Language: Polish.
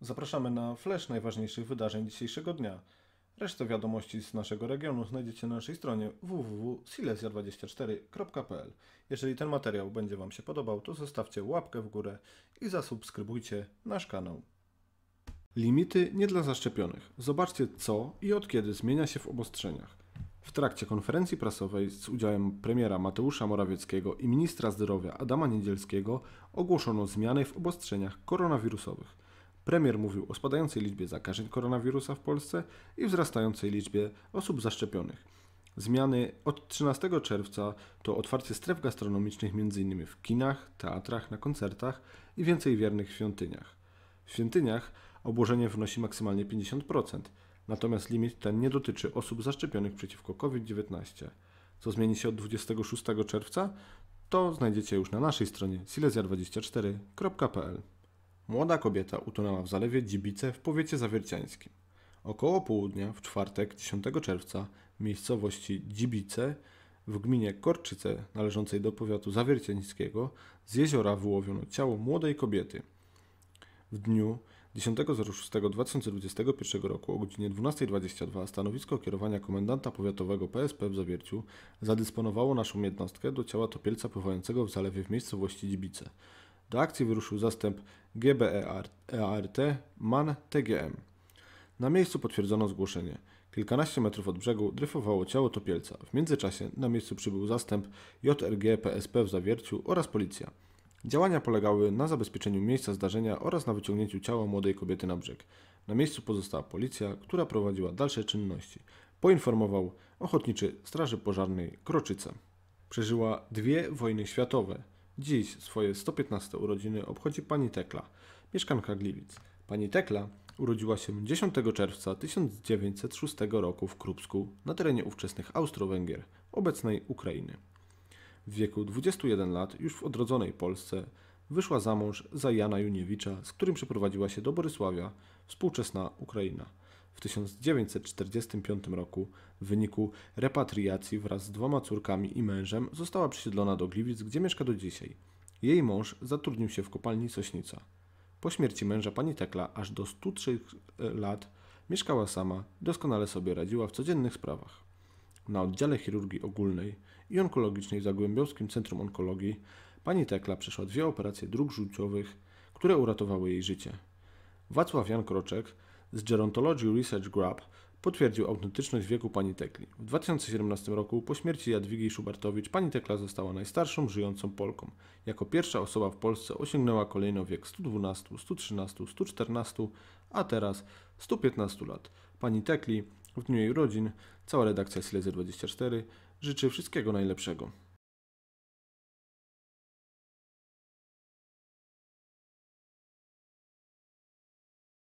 Zapraszamy na flash najważniejszych wydarzeń dzisiejszego dnia. Resztę wiadomości z naszego regionu znajdziecie na naszej stronie www.silesia24.pl. Jeżeli ten materiał będzie Wam się podobał, to zostawcie łapkę w górę i zasubskrybujcie nasz kanał. Limity nie dla zaszczepionych. Zobaczcie co i od kiedy zmienia się w obostrzeniach. W trakcie konferencji prasowej z udziałem premiera Mateusza Morawieckiego i ministra zdrowia Adama Niedzielskiego ogłoszono zmiany w obostrzeniach koronawirusowych – Premier mówił o spadającej liczbie zakażeń koronawirusa w Polsce i wzrastającej liczbie osób zaszczepionych. Zmiany od 13 czerwca to otwarcie stref gastronomicznych m.in. w kinach, teatrach, na koncertach i więcej wiernych w świątyniach. W świątyniach obłożenie wynosi maksymalnie 50%, natomiast limit ten nie dotyczy osób zaszczepionych przeciwko COVID-19. Co zmieni się od 26 czerwca, to znajdziecie już na naszej stronie silesia24.pl. Młoda kobieta utonęła w zalewie Dzibice w powiecie zawierciańskim. Około południa w czwartek 10 czerwca w miejscowości Dzibice w gminie Korczyce należącej do powiatu zawierciańskiego z jeziora wyłowiono ciało młodej kobiety. W dniu 10.06.2021 roku o godzinie 12.22 stanowisko kierowania komendanta powiatowego PSP w Zawierciu zadysponowało naszą jednostkę do ciała topielca pływającego w zalewie w miejscowości Dzibice. Do akcji wyruszył zastęp GBEART MAN TGM. Na miejscu potwierdzono zgłoszenie. Kilkanaście metrów od brzegu dryfowało ciało topielca. W międzyczasie na miejscu przybył zastęp JRG PSP w Zawierciu oraz policja. Działania polegały na zabezpieczeniu miejsca zdarzenia oraz na wyciągnięciu ciała młodej kobiety na brzeg. Na miejscu pozostała policja, która prowadziła dalsze czynności. Poinformował ochotniczy Straży Pożarnej Kroczyce. Przeżyła dwie wojny światowe – Dziś swoje 115 urodziny obchodzi pani Tekla, mieszkanka Gliwic. Pani Tekla urodziła się 10 czerwca 1906 roku w Krupsku na terenie ówczesnych Austro-Węgier, obecnej Ukrainy. W wieku 21 lat, już w odrodzonej Polsce, wyszła za mąż za Jana Juniewicza, z którym przeprowadziła się do Borysławia, współczesna Ukraina. W 1945 roku w wyniku repatriacji wraz z dwoma córkami i mężem została przesiedlona do Gliwic, gdzie mieszka do dzisiaj. Jej mąż zatrudnił się w kopalni Sośnica. Po śmierci męża pani Tekla aż do 103 e, lat mieszkała sama, doskonale sobie radziła w codziennych sprawach. Na oddziale chirurgii ogólnej i onkologicznej w Zagłębiowskim Centrum Onkologii pani Tekla przeszła dwie operacje dróg żółciowych, które uratowały jej życie. Wacław Jan Kroczek z Gerontology Research Group potwierdził autentyczność wieku pani Tekli. W 2017 roku po śmierci Jadwigi Szubartowicz pani Tekla została najstarszą żyjącą Polką. Jako pierwsza osoba w Polsce osiągnęła kolejno wiek 112, 113, 114, a teraz 115 lat. Pani Tekli w dniu jej urodzin cała redakcja Silezy 24 życzy wszystkiego najlepszego.